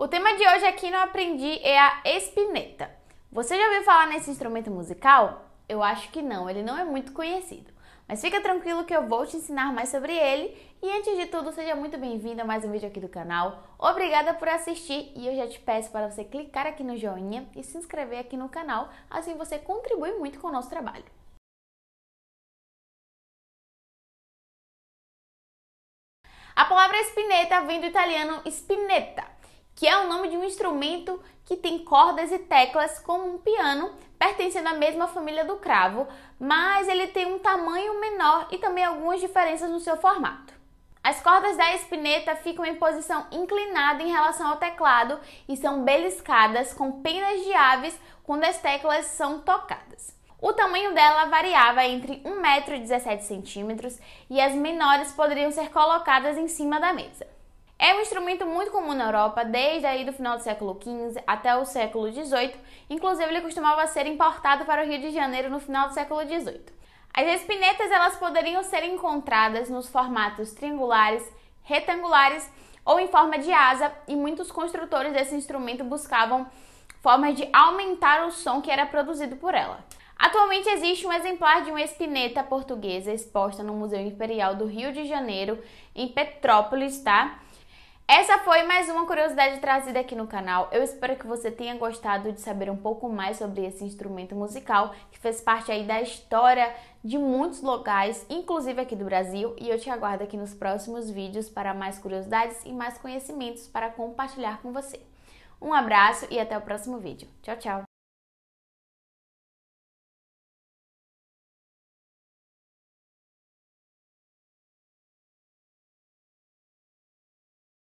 O tema de hoje aqui no Aprendi é a espineta. Você já ouviu falar nesse instrumento musical? Eu acho que não, ele não é muito conhecido. Mas fica tranquilo que eu vou te ensinar mais sobre ele. E antes de tudo, seja muito bem-vindo a mais um vídeo aqui do canal. Obrigada por assistir e eu já te peço para você clicar aqui no joinha e se inscrever aqui no canal, assim você contribui muito com o nosso trabalho. A palavra espineta vem do italiano spinetta, que é o nome de um instrumento que tem cordas e teclas como um piano, pertencendo à mesma família do cravo, mas ele tem um tamanho menor e também algumas diferenças no seu formato. As cordas da espineta ficam em posição inclinada em relação ao teclado e são beliscadas com penas de aves quando as teclas são tocadas. O tamanho dela variava entre 1,17m e as menores poderiam ser colocadas em cima da mesa. É um instrumento muito comum na Europa desde aí do final do século XV até o século XVIII, inclusive ele costumava ser importado para o Rio de Janeiro no final do século XVIII. As espinetas elas poderiam ser encontradas nos formatos triangulares, retangulares ou em forma de asa, e muitos construtores desse instrumento buscavam formas de aumentar o som que era produzido por ela. Atualmente existe um exemplar de uma espineta portuguesa exposta no Museu Imperial do Rio de Janeiro, em Petrópolis, tá? Essa foi mais uma curiosidade trazida aqui no canal. Eu espero que você tenha gostado de saber um pouco mais sobre esse instrumento musical que fez parte aí da história de muitos locais, inclusive aqui do Brasil, e eu te aguardo aqui nos próximos vídeos para mais curiosidades e mais conhecimentos para compartilhar com você. Um abraço e até o próximo vídeo. Tchau, tchau.